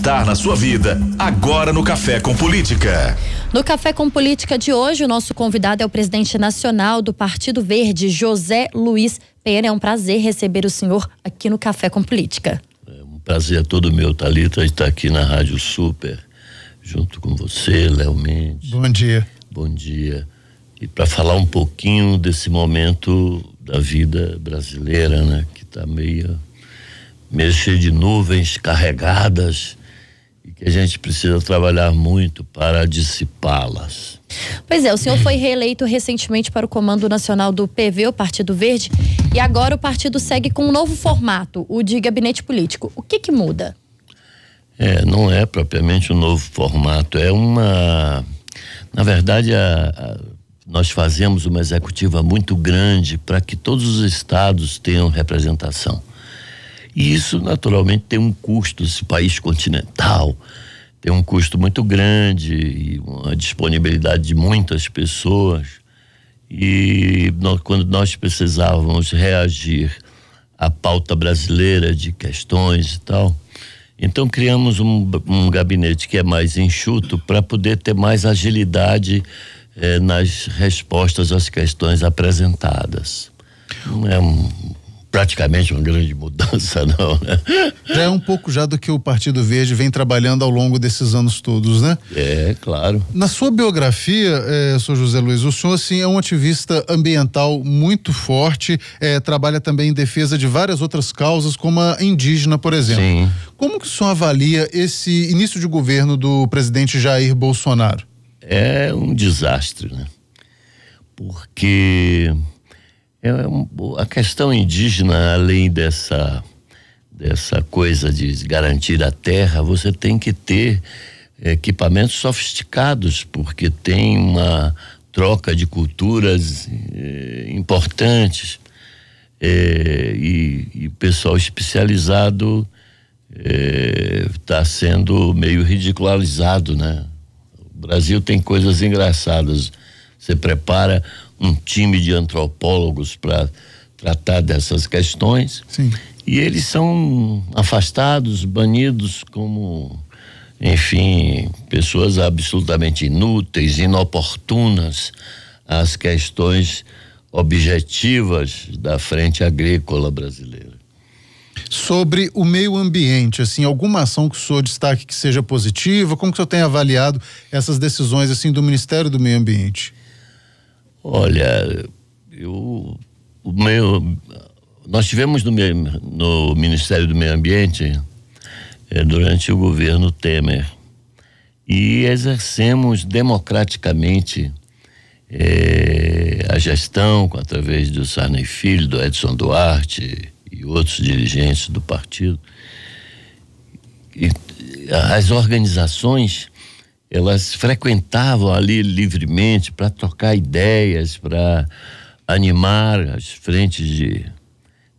estar na sua vida, agora no Café com Política. No Café com Política de hoje, o nosso convidado é o presidente nacional do Partido Verde, José Luiz Pena. É um prazer receber o senhor aqui no Café com Política. É um prazer é todo meu, Talita, estar aqui na Rádio Super, junto com você, Léo Mendes. Bom dia. Bom dia. E para falar um pouquinho desse momento da vida brasileira, né, que está meio meio cheio de nuvens carregadas, e que a gente precisa trabalhar muito para dissipá-las. Pois é, o senhor foi reeleito recentemente para o Comando Nacional do PV, o Partido Verde, e agora o partido segue com um novo formato, o de gabinete político. O que que muda? É, não é propriamente um novo formato, é uma na verdade a, a, nós fazemos uma executiva muito grande para que todos os estados tenham representação. E isso, naturalmente, tem um custo, esse país continental tem um custo muito grande e uma disponibilidade de muitas pessoas. E nós, quando nós precisávamos reagir à pauta brasileira de questões e tal, então criamos um, um gabinete que é mais enxuto para poder ter mais agilidade eh, nas respostas às questões apresentadas. Não é um praticamente uma grande mudança, não, né? Já é um pouco já do que o Partido Verde vem trabalhando ao longo desses anos todos, né? É, claro. Na sua biografia, é, José Luiz, o senhor, assim, é um ativista ambiental muito forte, é, trabalha também em defesa de várias outras causas, como a indígena, por exemplo. Sim. Como que o senhor avalia esse início de governo do presidente Jair Bolsonaro? É um desastre, né? Porque é, a questão indígena, além dessa, dessa coisa de garantir a terra, você tem que ter equipamentos sofisticados, porque tem uma troca de culturas eh, importantes eh, e, o pessoal especializado está eh, sendo meio ridicularizado, né? O Brasil tem coisas engraçadas. Você prepara um time de antropólogos para tratar dessas questões. Sim. E eles são afastados, banidos como, enfim, pessoas absolutamente inúteis, inoportunas às questões objetivas da frente agrícola brasileira. Sobre o meio ambiente, assim, alguma ação que o senhor destaque que seja positiva? Como que o senhor tem avaliado essas decisões assim do Ministério do Meio Ambiente? Olha, eu, o meu, nós tivemos no, no Ministério do Meio Ambiente eh, durante o governo Temer e exercemos democraticamente eh, a gestão através do Sarney Filho, do Edson Duarte e outros dirigentes do partido. E, as organizações elas frequentavam ali livremente para trocar ideias, para animar as frentes de,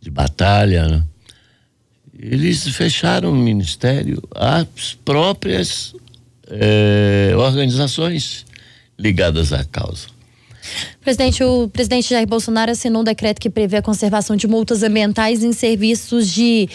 de batalha. Né? Eles fecharam o ministério às próprias eh, organizações ligadas à causa. Presidente, o presidente Jair Bolsonaro assinou um decreto que prevê a conservação de multas ambientais em serviços de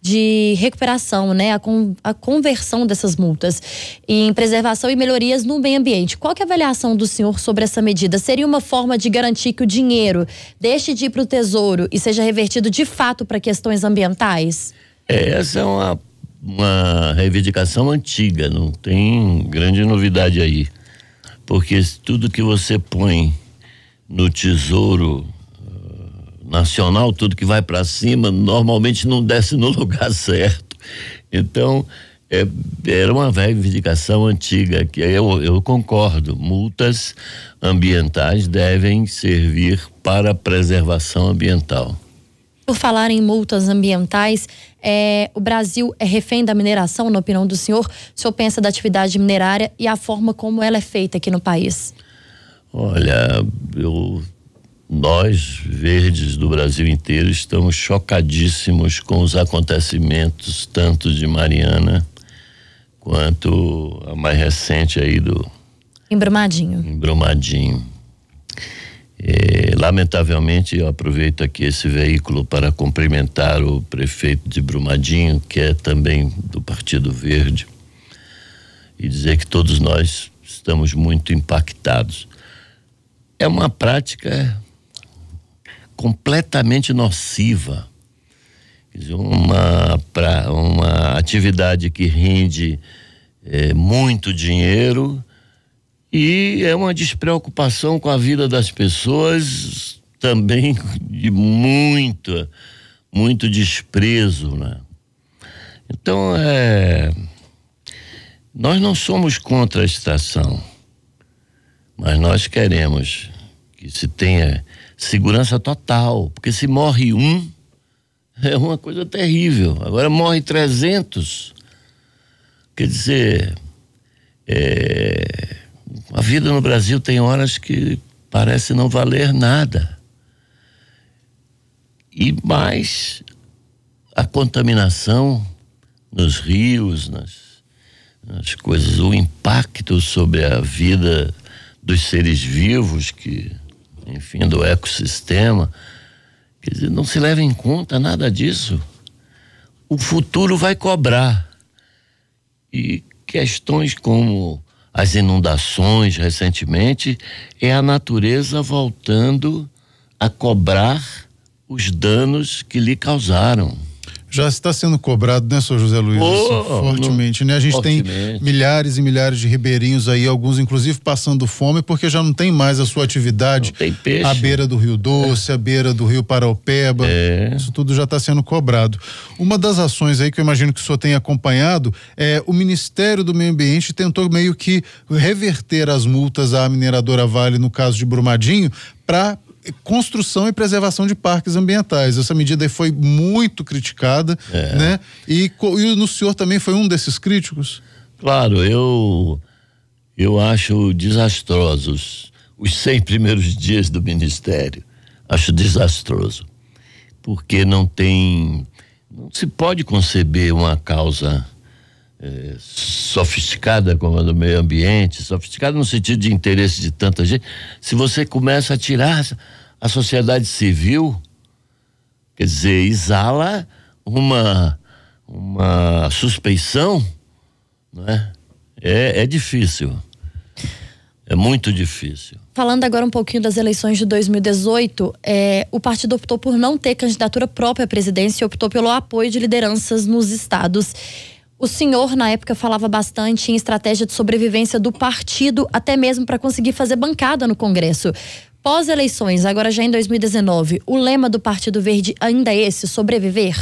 de recuperação, né, a, con, a conversão dessas multas em preservação e melhorias no meio ambiente. Qual que é a avaliação do senhor sobre essa medida? Seria uma forma de garantir que o dinheiro deixe de ir para o tesouro e seja revertido de fato para questões ambientais? É, essa é uma, uma reivindicação antiga, não tem grande novidade aí, porque tudo que você põe no tesouro nacional, tudo que vai para cima, normalmente não desce no lugar certo. Então, é, era uma reivindicação antiga, que eu, eu concordo. Multas ambientais devem servir para preservação ambiental. Por falar em multas ambientais, é, o Brasil é refém da mineração, na opinião do senhor? O senhor pensa da atividade minerária e a forma como ela é feita aqui no país? Olha, eu nós, verdes do Brasil inteiro, estamos chocadíssimos com os acontecimentos, tanto de Mariana quanto a mais recente aí do. Embrumadinho. Embrumadinho. É, lamentavelmente, eu aproveito aqui esse veículo para cumprimentar o prefeito de Brumadinho, que é também do Partido Verde, e dizer que todos nós estamos muito impactados. É uma prática completamente nociva. Quer dizer, uma, pra, uma atividade que rende é, muito dinheiro e é uma despreocupação com a vida das pessoas também de muito, muito desprezo, né? Então, é, nós não somos contra a estação, mas nós queremos que se tenha segurança total, porque se morre um, é uma coisa terrível. Agora morre 300. Quer dizer, é, a vida no Brasil tem horas que parece não valer nada. E mais a contaminação nos rios, nas, nas coisas, o impacto sobre a vida dos seres vivos que enfim, do ecossistema. Quer dizer, não se leva em conta nada disso. O futuro vai cobrar. E questões como as inundações recentemente é a natureza voltando a cobrar os danos que lhe causaram já está sendo cobrado, né, senhor José Luiz? Oh, assim, fortemente, né? A gente fortemente. tem milhares e milhares de ribeirinhos aí, alguns inclusive passando fome, porque já não tem mais a sua atividade à beira do Rio Doce, é. à beira do Rio Paraupeba. É. Isso tudo já está sendo cobrado. Uma das ações aí que eu imagino que o senhor tenha acompanhado é o Ministério do Meio Ambiente tentou meio que reverter as multas à mineradora Vale, no caso de Brumadinho, para construção e preservação de parques ambientais. Essa medida foi muito criticada, é. né? E, e no senhor também foi um desses críticos? Claro, eu eu acho desastrosos os 100 primeiros dias do ministério. Acho desastroso. Porque não tem não se pode conceber uma causa é, sofisticada como a do meio ambiente, sofisticada no sentido de interesse de tanta gente, se você começa a tirar a sociedade civil, quer dizer, exala uma, uma suspeição, né? É, é difícil. É muito difícil. Falando agora um pouquinho das eleições de 2018, é, o partido optou por não ter candidatura própria à presidência e optou pelo apoio de lideranças nos estados. O senhor, na época, falava bastante em estratégia de sobrevivência do partido, até mesmo para conseguir fazer bancada no Congresso pós-eleições, agora já em 2019, o lema do Partido Verde ainda é esse: sobreviver?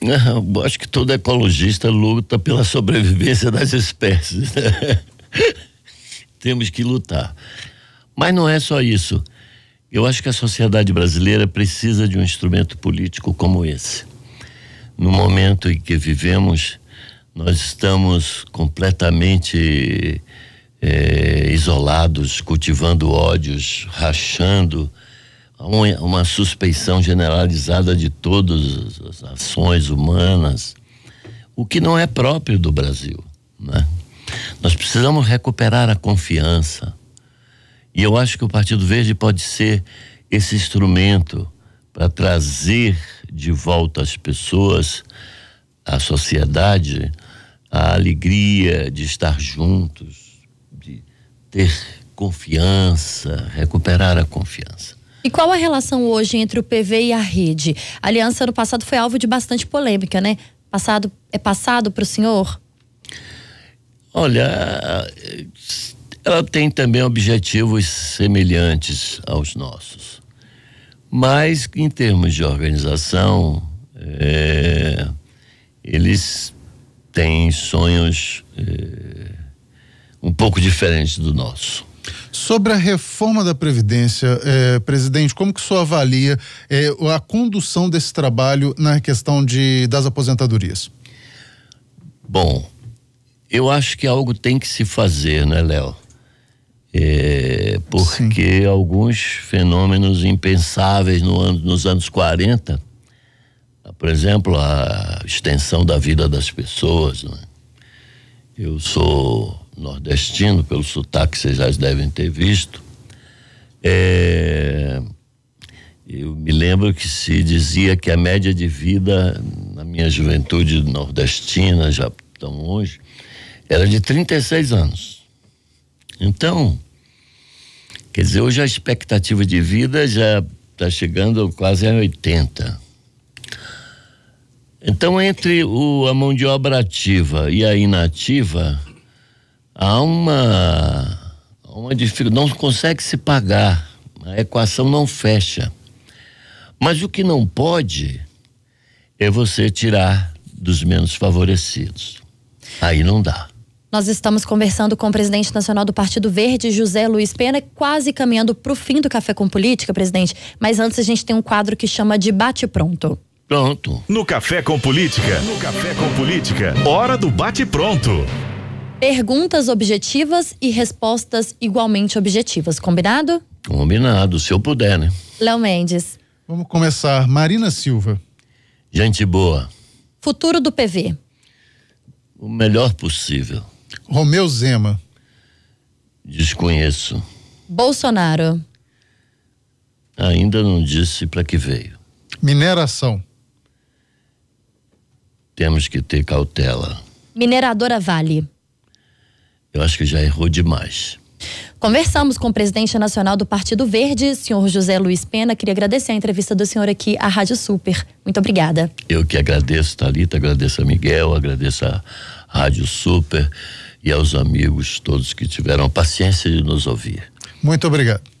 Eu acho que todo ecologista luta pela sobrevivência das espécies. Né? Temos que lutar. Mas não é só isso. Eu acho que a sociedade brasileira precisa de um instrumento político como esse. No momento em que vivemos, nós estamos completamente é, isolados, cultivando ódios, rachando, uma, uma suspeição generalizada de todas as ações humanas, o que não é próprio do Brasil. Né? Nós precisamos recuperar a confiança. E eu acho que o Partido Verde pode ser esse instrumento para trazer de volta às pessoas, à sociedade, a alegria de estar juntos, ter confiança, recuperar a confiança. E qual a relação hoje entre o PV e a rede? A aliança no passado foi alvo de bastante polêmica, né? Passado é passado para o senhor? Olha, ela tem também objetivos semelhantes aos nossos, mas em termos de organização, é, eles têm sonhos é, um pouco diferente do nosso. Sobre a reforma da Previdência, eh, presidente, como que o senhor avalia eh, a condução desse trabalho na questão de, das aposentadorias? Bom, eu acho que algo tem que se fazer, né, Léo? É, porque Sim. alguns fenômenos impensáveis no ano, nos anos 40, ah, por exemplo, a extensão da vida das pessoas. Né? Eu sou nordestino, pelo sotaque vocês já devem ter visto. É, eu me lembro que se dizia que a média de vida na minha juventude nordestina, já tão longe, era de 36 anos. Então, quer dizer, hoje a expectativa de vida já está chegando quase a 80. Então, entre o, a mão de obra ativa e a inativa, há uma, uma dificuldade, não consegue se pagar, a equação não fecha. Mas o que não pode é você tirar dos menos favorecidos. Aí não dá. Nós estamos conversando com o presidente nacional do Partido Verde, José Luiz Pena, quase caminhando para o fim do Café com Política, presidente. Mas antes a gente tem um quadro que chama de Bate-Pronto. Pronto. No Café com Política. No Café com Política. Hora do Bate-Pronto. Perguntas objetivas e respostas igualmente objetivas, combinado? Combinado, se eu puder, né? Léo Mendes. Vamos começar. Marina Silva. Gente boa. Futuro do PV. O melhor possível. Romeu Zema. Desconheço. Bolsonaro. Ainda não disse para que veio. Mineração. Temos que ter cautela. Mineradora Vale. Eu acho que já errou demais. Conversamos com o presidente nacional do Partido Verde, senhor José Luiz Pena. Queria agradecer a entrevista do senhor aqui à Rádio Super. Muito obrigada. Eu que agradeço, Talita, agradeço a Miguel, agradeço a Rádio Super e aos amigos todos que tiveram a paciência de nos ouvir. Muito obrigado.